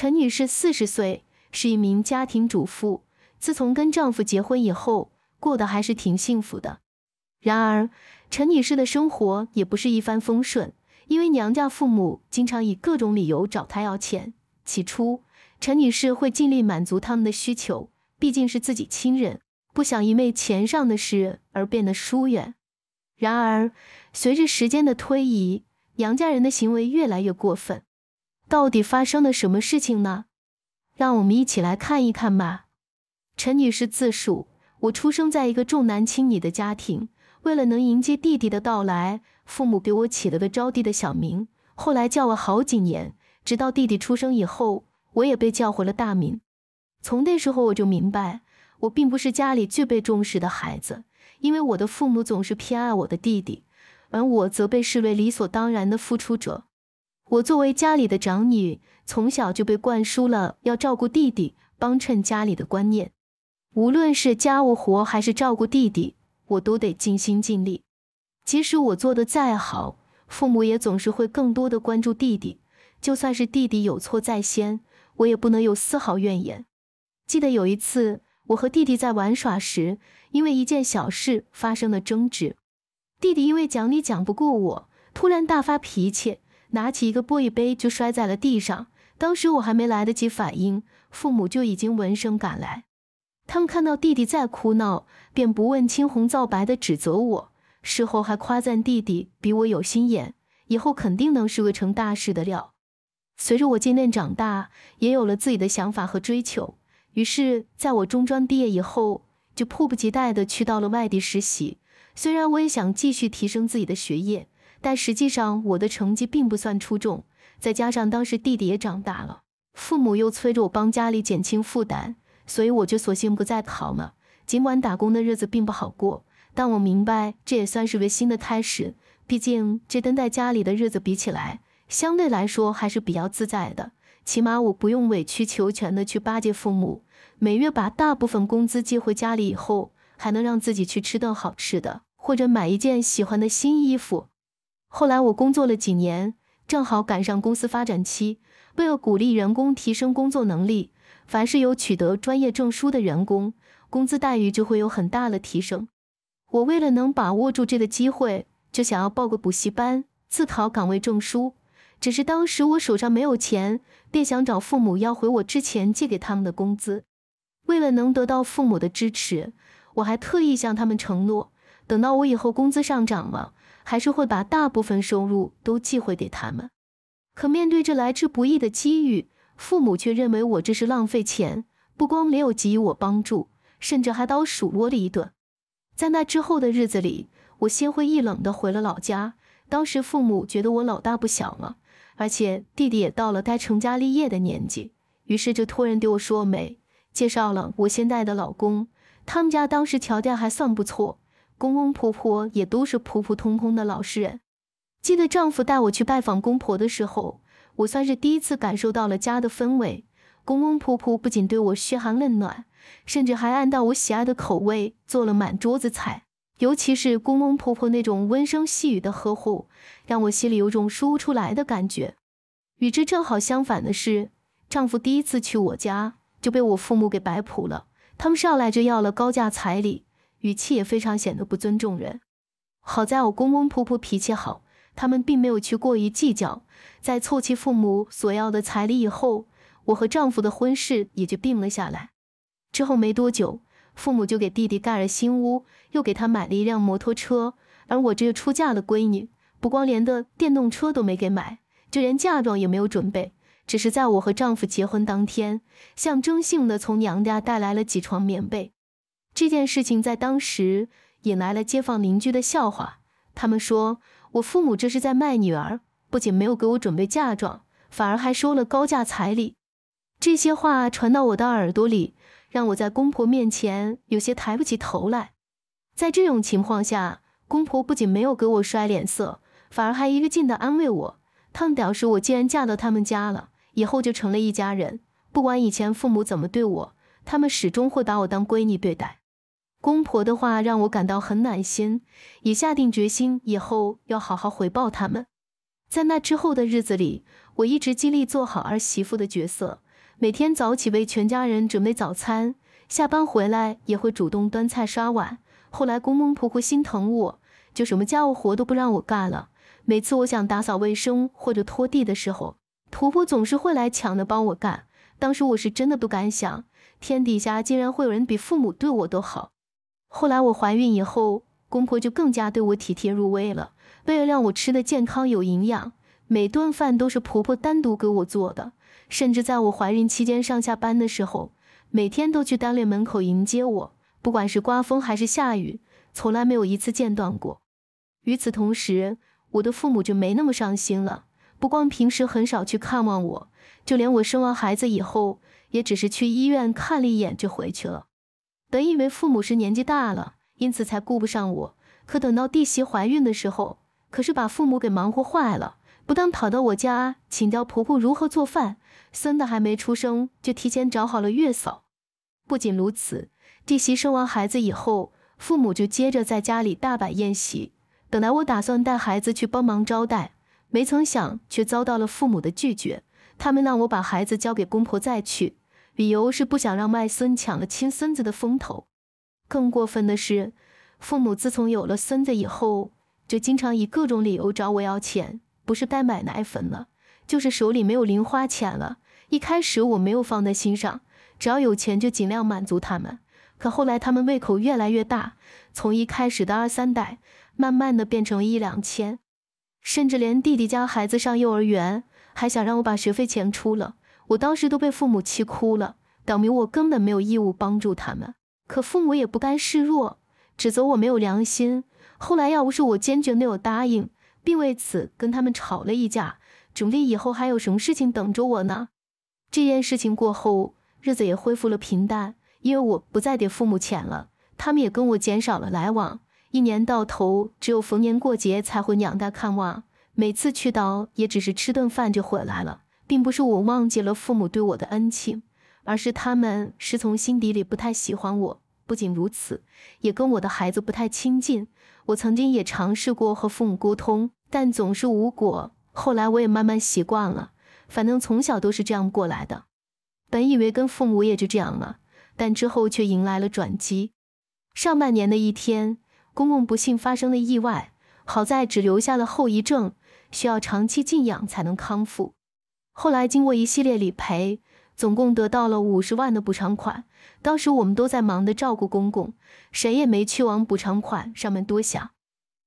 陈女士四十岁，是一名家庭主妇。自从跟丈夫结婚以后，过得还是挺幸福的。然而，陈女士的生活也不是一帆风顺，因为娘家父母经常以各种理由找她要钱。起初，陈女士会尽力满足他们的需求，毕竟是自己亲人，不想因为钱上的事而变得疏远。然而，随着时间的推移，杨家人的行为越来越过分。到底发生了什么事情呢？让我们一起来看一看吧。陈女士自述：“我出生在一个重男轻女的家庭，为了能迎接弟弟的到来，父母给我起了个招弟的小名，后来叫了好几年，直到弟弟出生以后，我也被叫回了大名。从那时候，我就明白，我并不是家里最被重视的孩子，因为我的父母总是偏爱我的弟弟，而我则被视为理所当然的付出者。”我作为家里的长女，从小就被灌输了要照顾弟弟、帮衬家里的观念。无论是家务活还是照顾弟弟，我都得尽心尽力。即使我做的再好，父母也总是会更多的关注弟弟。就算是弟弟有错在先，我也不能有丝毫怨言。记得有一次，我和弟弟在玩耍时，因为一件小事发生了争执。弟弟因为讲理讲不过我，突然大发脾气。拿起一个玻璃杯就摔在了地上。当时我还没来得及反应，父母就已经闻声赶来。他们看到弟弟在哭闹，便不问青红皂白地指责我。事后还夸赞弟弟比我有心眼，以后肯定能是个成大事的料。随着我渐渐长大，也有了自己的想法和追求。于是，在我中专毕业以后，就迫不及待地去到了外地实习。虽然我也想继续提升自己的学业。但实际上，我的成绩并不算出众。再加上当时弟弟也长大了，父母又催着我帮家里减轻负担，所以我就索性不再考了。尽管打工的日子并不好过，但我明白这也算是个新的开始。毕竟这跟在家里的日子比起来，相对来说还是比较自在的。起码我不用委曲求全的去巴结父母，每月把大部分工资寄回家里以后，还能让自己去吃顿好吃的，或者买一件喜欢的新衣服。后来我工作了几年，正好赶上公司发展期。为了鼓励员工提升工作能力，凡是有取得专业证书的员工，工资待遇就会有很大的提升。我为了能把握住这个机会，就想要报个补习班，自考岗位证书。只是当时我手上没有钱，便想找父母要回我之前借给他们的工资。为了能得到父母的支持，我还特意向他们承诺。等到我以后工资上涨了，还是会把大部分收入都寄回给他们。可面对这来之不易的机遇，父母却认为我这是浪费钱，不光没有给予我帮助，甚至还倒数落了一顿。在那之后的日子里，我心灰意冷的回了老家。当时父母觉得我老大不小了，而且弟弟也到了该成家立业的年纪，于是就托人给我说媒，介绍了我现在的老公。他们家当时条件还算不错。公公婆婆也都是普普通通的老实人。记得丈夫带我去拜访公婆的时候，我算是第一次感受到了家的氛围。公公婆婆不仅对我嘘寒问暖，甚至还按照我喜爱的口味做了满桌子菜。尤其是公公婆婆那种温声细语的呵护，让我心里有种说不出来的感觉。与之正好相反的是，丈夫第一次去我家就被我父母给摆谱了，他们上来就要了高价彩礼。语气也非常显得不尊重人。好在我公公婆婆脾气好，他们并没有去过于计较。在凑齐父母所要的彩礼以后，我和丈夫的婚事也就定了下来。之后没多久，父母就给弟弟盖了新屋，又给他买了一辆摩托车。而我这个出嫁的闺女，不光连个电动车都没给买，就连嫁妆也没有准备，只是在我和丈夫结婚当天，象征性的从娘家带来了几床棉被。这件事情在当时引来了街坊邻居的笑话，他们说我父母这是在卖女儿，不仅没有给我准备嫁妆，反而还收了高价彩礼。这些话传到我的耳朵里，让我在公婆面前有些抬不起头来。在这种情况下，公婆不仅没有给我摔脸色，反而还一个劲的安慰我。他们表示，我既然嫁到他们家了，以后就成了一家人，不管以前父母怎么对我，他们始终会把我当闺女对待。公婆的话让我感到很暖心，也下定决心以后要好好回报他们。在那之后的日子里，我一直尽力做好儿媳妇的角色，每天早起为全家人准备早餐，下班回来也会主动端菜刷碗。后来公公婆婆心疼我，就什么家务活都不让我干了。每次我想打扫卫生或者拖地的时候，婆婆总是会来抢着帮我干。当时我是真的不敢想，天底下竟然会有人比父母对我都好。后来我怀孕以后，公婆就更加对我体贴入微了。为了让我吃的健康有营养，每顿饭都是婆婆单独给我做的。甚至在我怀孕期间上下班的时候，每天都去单位门口迎接我，不管是刮风还是下雨，从来没有一次间断过。与此同时，我的父母就没那么上心了。不光平时很少去看望我，就连我生完孩子以后，也只是去医院看了一眼就回去了。本以为父母是年纪大了，因此才顾不上我。可等到弟媳怀孕的时候，可是把父母给忙活坏了。不但跑到我家请教婆婆如何做饭，孙的还没出生就提前找好了月嫂。不仅如此，弟媳生完孩子以后，父母就接着在家里大摆宴席。本来我打算带孩子去帮忙招待，没曾想却遭到了父母的拒绝。他们让我把孩子交给公婆再去。理由是不想让外孙抢了亲孙子的风头。更过分的是，父母自从有了孙子以后，就经常以各种理由找我要钱，不是该买奶粉了，就是手里没有零花钱了。一开始我没有放在心上，只要有钱就尽量满足他们。可后来他们胃口越来越大，从一开始的二三代慢慢的变成一两千，甚至连弟弟家孩子上幼儿园，还想让我把学费钱出了。我当时都被父母气哭了，表明我根本没有义务帮助他们。可父母也不甘示弱，指责我没有良心。后来要不是我坚决没有答应，并为此跟他们吵了一架。准备以后还有什么事情等着我呢？这件事情过后，日子也恢复了平淡，因为我不再给父母钱了，他们也跟我减少了来往。一年到头，只有逢年过节才回娘家看望，每次去到也只是吃顿饭就回来了。并不是我忘记了父母对我的恩情，而是他们是从心底里不太喜欢我。不仅如此，也跟我的孩子不太亲近。我曾经也尝试过和父母沟通，但总是无果。后来我也慢慢习惯了，反正从小都是这样过来的。本以为跟父母也就这样了，但之后却迎来了转机。上半年的一天，公公不幸发生了意外，好在只留下了后遗症，需要长期静养才能康复。后来经过一系列理赔，总共得到了五十万的补偿款。当时我们都在忙的照顾公公，谁也没去往补偿款上面多想。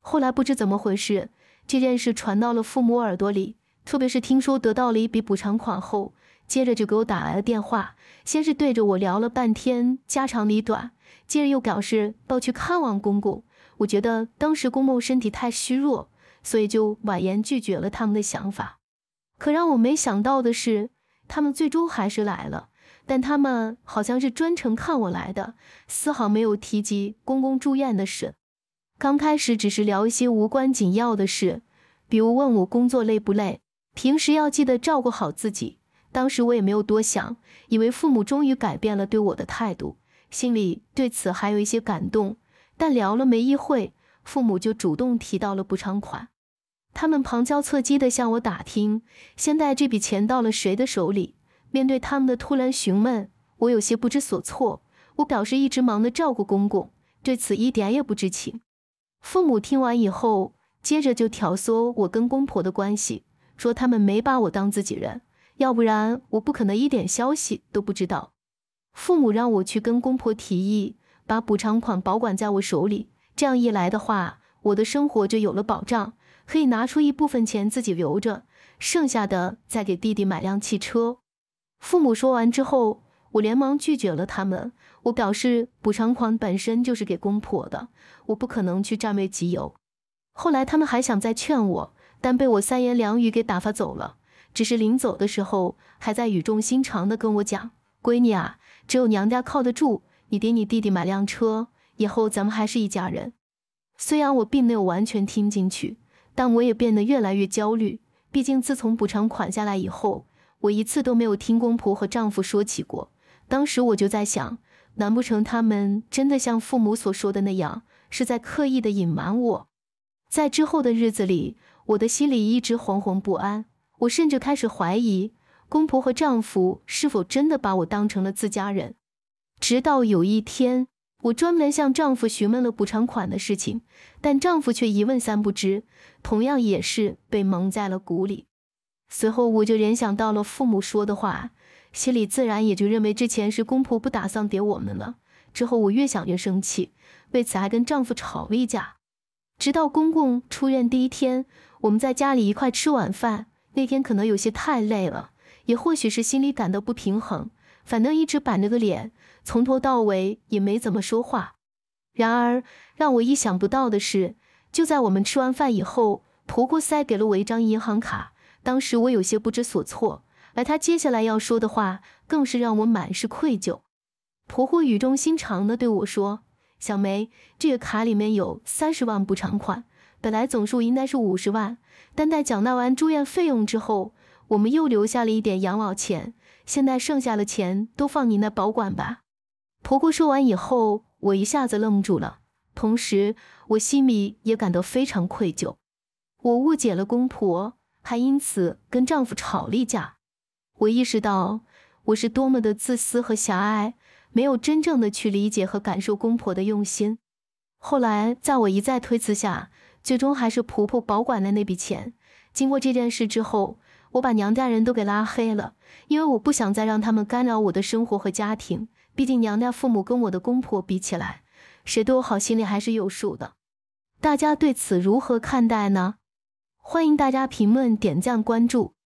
后来不知怎么回事，这件事传到了父母耳朵里，特别是听说得到了一笔补偿款后，接着就给我打来了电话。先是对着我聊了半天家长里短，接着又表示要去看望公公。我觉得当时公公身体太虚弱，所以就婉言拒绝了他们的想法。可让我没想到的是，他们最终还是来了，但他们好像是专程看我来的，丝毫没有提及公公住院的事。刚开始只是聊一些无关紧要的事，比如问我工作累不累，平时要记得照顾好自己。当时我也没有多想，以为父母终于改变了对我的态度，心里对此还有一些感动。但聊了没一会，父母就主动提到了补偿款。他们旁敲侧击地向我打听，现在这笔钱到了谁的手里？面对他们的突然询问，我有些不知所措。我表示一直忙的照顾公公，对此一点也不知情。父母听完以后，接着就挑唆我跟公婆的关系，说他们没把我当自己人，要不然我不可能一点消息都不知道。父母让我去跟公婆提议，把补偿款保管在我手里，这样一来的话，我的生活就有了保障。可以拿出一部分钱自己留着，剩下的再给弟弟买辆汽车。父母说完之后，我连忙拒绝了他们。我表示补偿款本身就是给公婆的，我不可能去占为己有。后来他们还想再劝我，但被我三言两语给打发走了。只是临走的时候，还在语重心长地跟我讲：“闺女啊，只有娘家靠得住。你给你弟弟买辆车，以后咱们还是一家人。”虽然我并没有完全听进去。但我也变得越来越焦虑。毕竟自从补偿款下来以后，我一次都没有听公婆和丈夫说起过。当时我就在想，难不成他们真的像父母所说的那样，是在刻意的隐瞒我？在之后的日子里，我的心里一直惶惶不安。我甚至开始怀疑，公婆和丈夫是否真的把我当成了自家人。直到有一天。我专门向丈夫询问了补偿款的事情，但丈夫却一问三不知，同样也是被蒙在了鼓里。随后我就联想到了父母说的话，心里自然也就认为之前是公婆不打算给我们了。之后我越想越生气，为此还跟丈夫吵了一架。直到公公出院第一天，我们在家里一块吃晚饭。那天可能有些太累了，也或许是心里感到不平衡，反正一直板着个脸。从头到尾也没怎么说话。然而，让我意想不到的是，就在我们吃完饭以后，婆婆塞给了我一张银行卡。当时我有些不知所措，而她接下来要说的话更是让我满是愧疚。婆婆语重心长的对我说：“小梅，这个卡里面有三十万补偿款，本来总数应该是五十万，但在缴纳完住院费用之后，我们又留下了一点养老钱，现在剩下的钱都放你那保管吧。”婆婆说完以后，我一下子愣住了，同时我心里也感到非常愧疚。我误解了公婆，还因此跟丈夫吵了一架。我意识到我是多么的自私和狭隘，没有真正的去理解和感受公婆的用心。后来，在我一再推辞下，最终还是婆婆保管了那笔钱。经过这件事之后，我把娘家人都给拉黑了，因为我不想再让他们干扰我的生活和家庭。毕竟，娘家父母跟我的公婆比起来，谁对我好，心里还是有数的。大家对此如何看待呢？欢迎大家评论、点赞、关注。